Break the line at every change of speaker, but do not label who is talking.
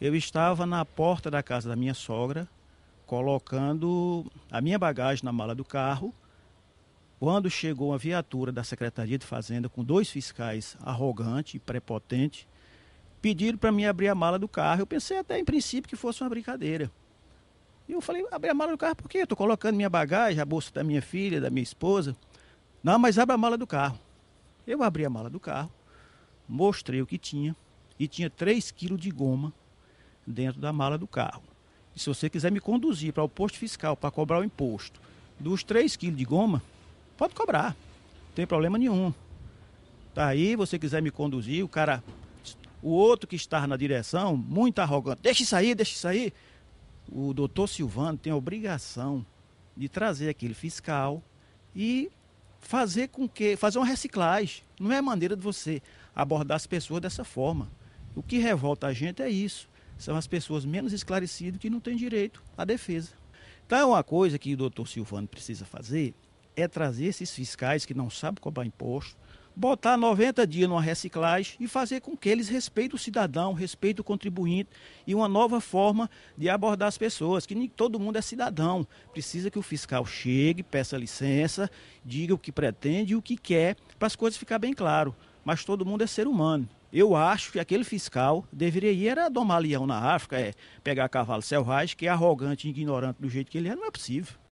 eu estava na porta da casa da minha sogra, colocando a minha bagagem na mala do carro, quando chegou uma viatura da Secretaria de Fazenda com dois fiscais arrogante e prepotente, pediram para mim abrir a mala do carro. Eu pensei até em princípio que fosse uma brincadeira. E eu falei, abre a mala do carro por quê? Estou colocando minha bagagem, a bolsa da minha filha, da minha esposa. Não, mas abre a mala do carro. Eu abri a mala do carro, mostrei o que tinha, e tinha 3 quilos de goma dentro da mala do carro. E se você quiser me conduzir para o posto fiscal para cobrar o imposto dos 3 quilos de goma, pode cobrar, não tem problema nenhum. Tá aí, você quiser me conduzir, o cara, o outro que está na direção, muito arrogante, deixa isso aí, deixa isso aí. O doutor Silvano tem a obrigação de trazer aquele fiscal e fazer com que, fazer uma reciclagem. Não é maneira de você abordar as pessoas dessa forma. O que revolta a gente é isso são as pessoas menos esclarecidas que não têm direito à defesa. Então, é uma coisa que o doutor Silvano precisa fazer é trazer esses fiscais que não sabem cobrar imposto, botar 90 dias numa reciclagem e fazer com que eles respeitem o cidadão, respeitem o contribuinte e uma nova forma de abordar as pessoas, que nem todo mundo é cidadão. Precisa que o fiscal chegue, peça licença, diga o que pretende e o que quer, para as coisas ficar bem claro mas todo mundo é ser humano. Eu acho que aquele fiscal deveria ir era domar leão na África, é, pegar cavalo selvagem, que é arrogante e ignorante do jeito que ele é, não é possível.